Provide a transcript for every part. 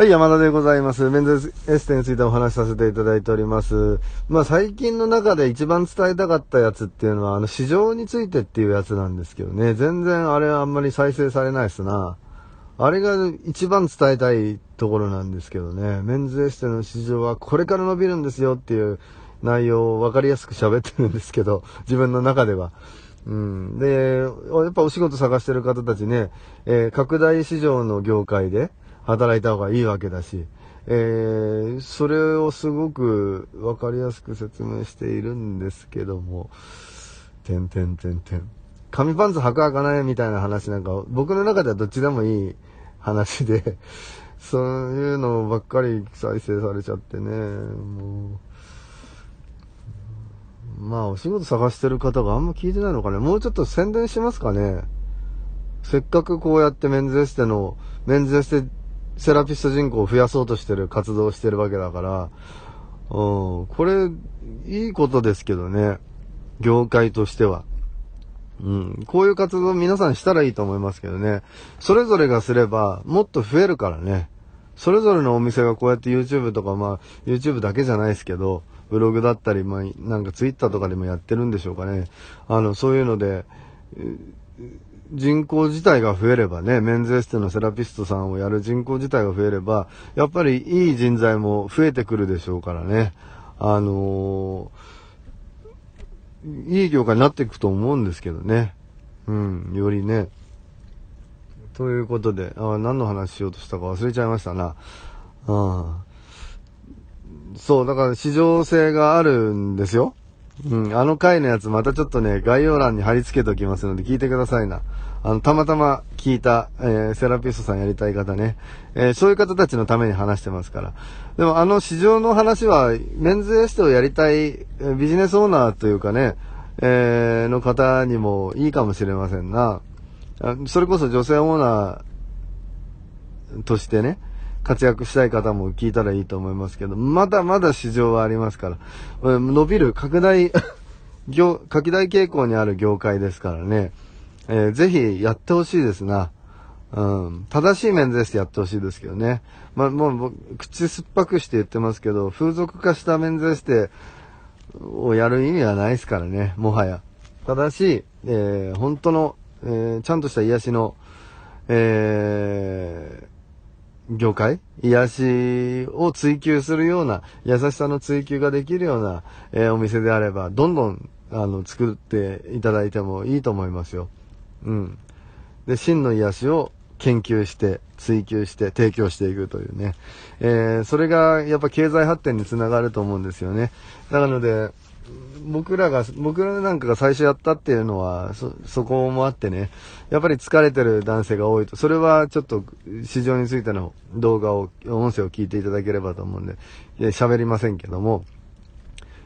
はい、山田でございます。メンズエステについてお話しさせていただいております。まあ、最近の中で一番伝えたかったやつっていうのは、あの、市場についてっていうやつなんですけどね。全然あれはあんまり再生されないっすな。あれが一番伝えたいところなんですけどね。メンズエステの市場はこれから伸びるんですよっていう内容を分かりやすく喋ってるんですけど、自分の中では。うん。で、やっぱお仕事探してる方たちね、えー、拡大市場の業界で、働いた方がいいわけだし、えー、それをすごく分かりやすく説明しているんですけども、てんてんてんてん。紙パンツ履く履かないみたいな話なんか、僕の中ではどっちでもいい話で、そういうのばっかり再生されちゃってね、もう。まあ、お仕事探してる方があんま聞いてないのかね。もうちょっと宣伝しますかね。せっかくこうやってメンズエステの、メンズエステセラピスト人口を増やそうとしてる活動をしてるわけだから、うん、これ、いいことですけどね。業界としては。うん、こういう活動皆さんしたらいいと思いますけどね。それぞれがすれば、もっと増えるからね。それぞれのお店がこうやって YouTube とか、まあ、YouTube だけじゃないですけど、ブログだったり、まあ、なんか Twitter とかでもやってるんでしょうかね。あの、そういうので、人口自体が増えればね、メンズエステのセラピストさんをやる人口自体が増えれば、やっぱりいい人材も増えてくるでしょうからね。あのー、いい業界になっていくと思うんですけどね。うん、よりね。ということで、あ何の話しようとしたか忘れちゃいましたな。うん。そう、だから市場性があるんですよ。うん、あの回のやつまたちょっとね、概要欄に貼り付けておきますので聞いてくださいな。あの、たまたま聞いた、えー、セラピストさんやりたい方ね、えー、そういう方たちのために話してますから。でもあの市場の話は、メンズエステをやりたいビジネスオーナーというかね、えー、の方にもいいかもしれませんな。それこそ女性オーナーとしてね、活躍したい方も聞いたらいいと思いますけど、まだまだ市場はありますから、伸びる、拡大、業、拡大傾向にある業界ですからね、えー、ぜひやってほしいですな。うん、正しい面でしてやってほしいですけどね。まあ、もう、口酸っぱくして言ってますけど、風俗化した面でして、をやる意味はないですからね、もはや。正しし、えー、本当の、えー、ちゃんとした癒しの、え業界癒しを追求するような、優しさの追求ができるような、えー、お店であれば、どんどん、あの、作っていただいてもいいと思いますよ。うん。で、真の癒しを研究して、追求して、提供していくというね。えー、それがやっぱ経済発展につながると思うんですよね。なので、僕らが、僕らなんかが最初やったっていうのは、そ、そこもあってね、やっぱり疲れてる男性が多いと、それはちょっと市場についての動画を、音声を聞いていただければと思うんで、喋りませんけども、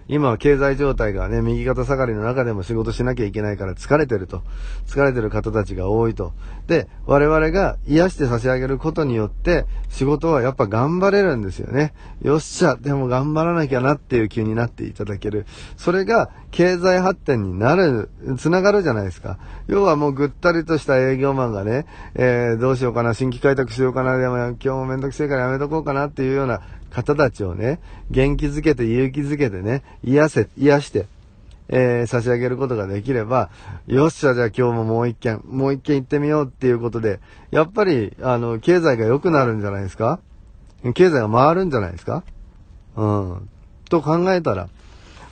今は経済状態がね、右肩下がりの中でも仕事しなきゃいけないから疲れてると。疲れてる方たちが多いと。で、我々が癒して差し上げることによって、仕事はやっぱ頑張れるんですよね。よっしゃ、でも頑張らなきゃなっていう気になっていただける。それが経済発展になる、つながるじゃないですか。要はもうぐったりとした営業マンがね、えー、どうしようかな、新規開拓しようかな、でも今日もめんどくせえからやめとこうかなっていうような方たちをね、元気づけて勇気づけてね、癒せ、癒して、えー、差し上げることができれば、よっしゃ、じゃあ今日ももう一件、もう一件行ってみようっていうことで、やっぱり、あの、経済が良くなるんじゃないですか経済が回るんじゃないですかうん。と考えたら、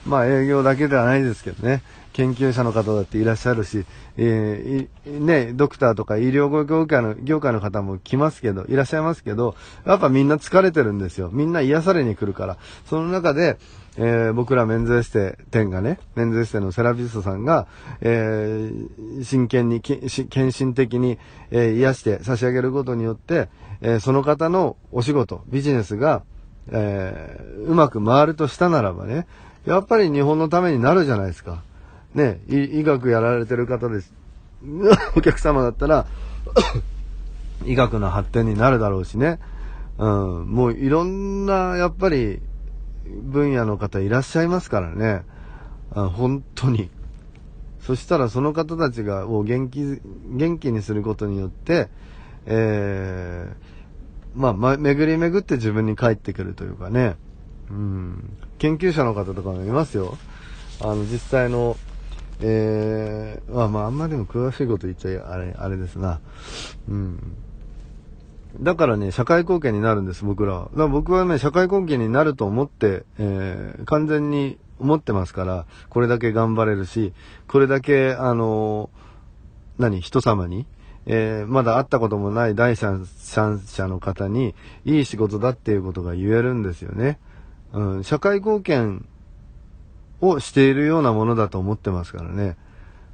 まあ営業だけではないですけどね、研究者の方だっていらっしゃるし、えー、ね、ドクターとか医療業界の、業界の方も来ますけど、いらっしゃいますけど、やっぱみんな疲れてるんですよ。みんな癒されに来るから。その中で、えー、僕らメンズエステ店がね、メンズエステのセラピストさんが、えー、真剣に、献身的に、えー、癒して差し上げることによって、えその方のお仕事、ビジネスが、えうまく回るとしたならばね、やっぱり日本のためになるじゃないですか。ね、医学やられてる方です。お客様だったら 医学の発展になるだろうしね。うん、もういろんな、やっぱり、分野の方いらっしゃいますからね。本当に。そしたらその方たちが、を元気、元気にすることによって、えー、まあ、ま、巡り巡って自分に返ってくるというかね。うん。研究者の方とかもいますよ。あの、実際の、えー、まあまあ、あんまりも詳しいこと言っちゃあれ、あれですな。うん。だからね、社会貢献になるんです、僕らは。だから僕はね、社会貢献になると思って、えー、完全に思ってますから、これだけ頑張れるし、これだけ、あのー、何、人様に、えー、まだ会ったこともない第三者の方に、いい仕事だっていうことが言えるんですよね。うん、社会貢献をしているようなものだと思ってますからね。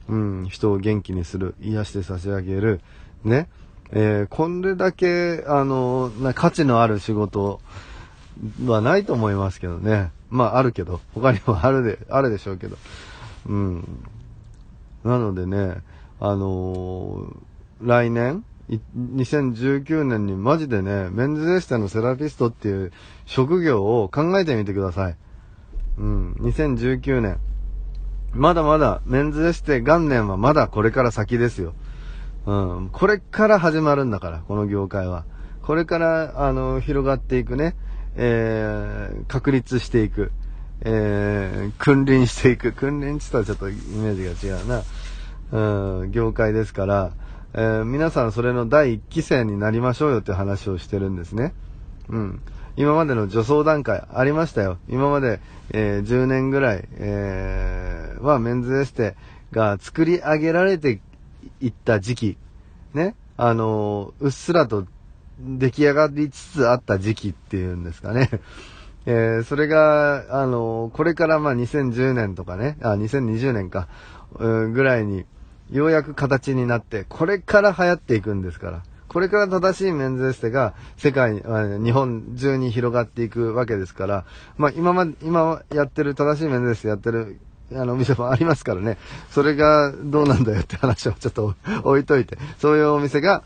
うん、人を元気にする、癒して差し上げる、ね。えー、これだけ、あの、な価値のある仕事はないと思いますけどね。まあ、あるけど、他にもあるで、あるでしょうけど。うん。なのでね、あのー、来年、2019年にマジでね、メンズエステのセラピストっていう職業を考えてみてください。うん、2019年。まだまだ、メンズエステ元年はまだこれから先ですよ。うん、これから始まるんだから、この業界は。これから、あの、広がっていくね、えー、確立していく、えー、君臨していく。君臨って言ったらちょっとイメージが違うな。うん、業界ですから、えー、皆さんそれの第1期生になりましょうよって話をしてるんですね。うん。今までの助走段階ありましたよ。今まで、えー、10年ぐらい、えー、はメンズエステが作り上げられていった時期、ね、あのー、うっすらと出来上がりつつあった時期っていうんですかね。えー、それが、あのー、これからまあ2010年とかね、あ、2020年か、ぐらいに、ようやく形になって、これから流行っていくんですから。これから正しいメンズエステが世界、日本中に広がっていくわけですから、まあ今まで、今やってる正しいメンズエステやってるあの、お店もありますからね。それがどうなんだよって話をちょっと 置いといて、そういうお店が、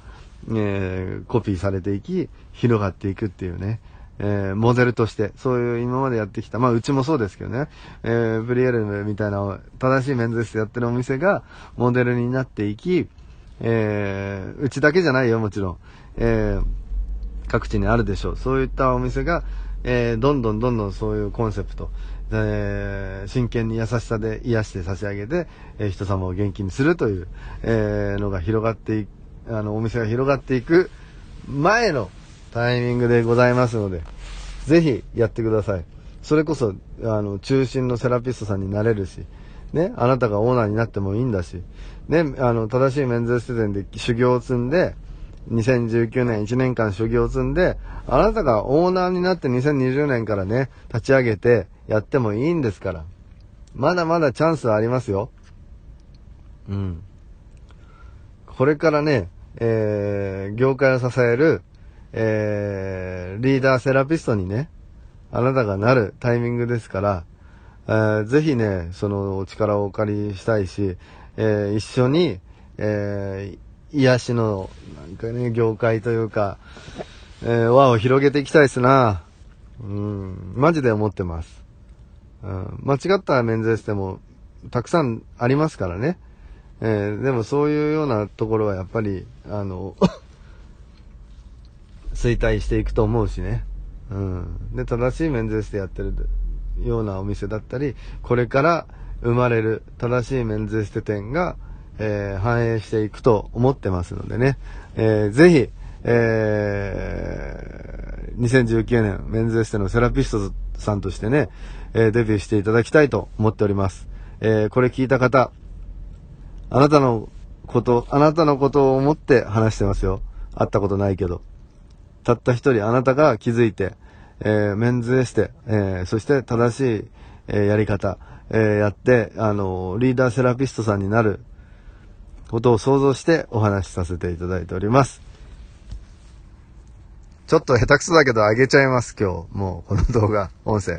えー、コピーされていき、広がっていくっていうね。えー、モデルとして、そういう今までやってきた、まあうちもそうですけどね、えー、ブリエルみたいな正しいメンズエステやってるお店がモデルになっていき、えー、うちだけじゃないよ、もちろん。えー、各地にあるでしょう。そういったお店が、えー、どんどんどんどんそういうコンセプト、えー、真剣に優しさで癒して差し上げて、えー、人様を元気にするという、えー、のが広がっていく、あの、お店が広がっていく前のタイミングでございますので、ぜひやってください。それこそ、あの、中心のセラピストさんになれるし、ね、あなたがオーナーになってもいいんだし、ね、あの、正しい免税ス設で修行を積んで、2019年1年間修行を積んで、あなたがオーナーになって2020年からね、立ち上げてやってもいいんですから。まだまだチャンスはありますよ。うん。これからね、えー、業界を支える、えー、リーダーセラピストにね、あなたがなるタイミングですから、えー、ぜひね、そのお力をお借りしたいし、えー、一緒に、えー、癒しの、なんかね、業界というか、えー、輪を広げていきたいっすな。うん、マジで思ってます。うん、間違った免税しても、たくさんありますからね。えー、でもそういうようなところはやっぱり、あの、衰退していくと思うしね。うん。で、正しい免税してやってるようなお店だったり、これから生まれる正しいメンズエステ店が、えー、反映していくと思ってますのでね、えー、ぜひ、えー、2019年メンズエステのセラピストさんとしてね、えー、デビューしていただきたいと思っております。えー、これ聞いた方、あなたのこと、あなたのことを思って話してますよ。会ったことないけど。たった一人あなたが気づいて、えー、メンズエステ、えー、そして正しい、えー、やり方、えー、やって、あのー、リーダーセラピストさんになることを想像してお話しさせていただいております。ちょっと下手くそだけど上げちゃいます、今日。もう、この動画、音声。